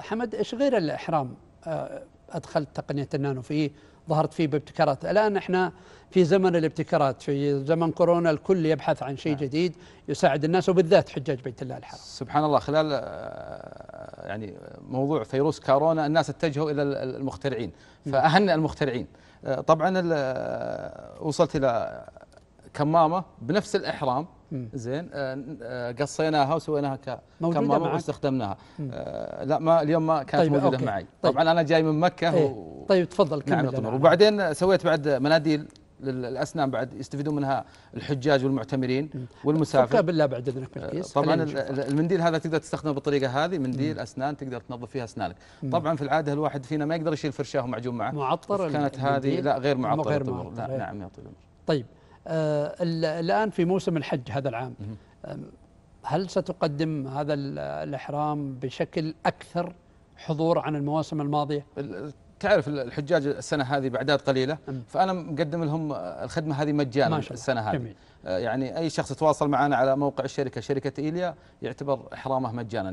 حمد ايش غير الاحرام آه، ادخلت تقنيه النانو فيه ظهرت فيه بابتكارات الان احنا في زمن الابتكارات في زمن كورونا الكل يبحث عن شيء نعم. جديد يساعد الناس وبالذات حجاج بيت الله الحرام سبحان الله خلال آه، يعني موضوع فيروس كورونا الناس اتجهوا الى المخترعين نعم. فاهنئ المخترعين آه، طبعا وصلت الى كمامه بنفس الاحرام زين آه، آه، قصيناها وسويناها ك كمامه واستخدمناها آه، لا ما اليوم ما كانت طيب موجوده أوكي. معي طيب. طبعا انا جاي من مكه ايه. و... طيب تفضل كمل نعم وبعدين سويت بعد مناديل للاسنان بعد يستفيدون منها الحجاج والمعتمرين والمسافر بالله بعد اذنك طبعا المنديل هذا تقدر تستخدمه بالطريقه هذه منديل مم. اسنان تقدر تنظف فيها اسنانك مم. طبعا في العاده الواحد فينا ما يقدر يشيل فرشاه ومعجون معه معطر كانت هذه لا غير معطره غير معطر. لا, لا نعم يا طويل العمر طيب آه، الآن في موسم الحج هذا العام هل ستقدم هذا الإحرام بشكل أكثر حضور عن المواسم الماضية؟ تعرف الحجاج السنة هذه بعداد قليلة نعم. فأنا مقدم لهم الخدمة هذه مجانا السنة هذه جميل. آه، يعني أي شخص يتواصل معنا على موقع الشركة شركة إيليا يعتبر إحرامه مجانا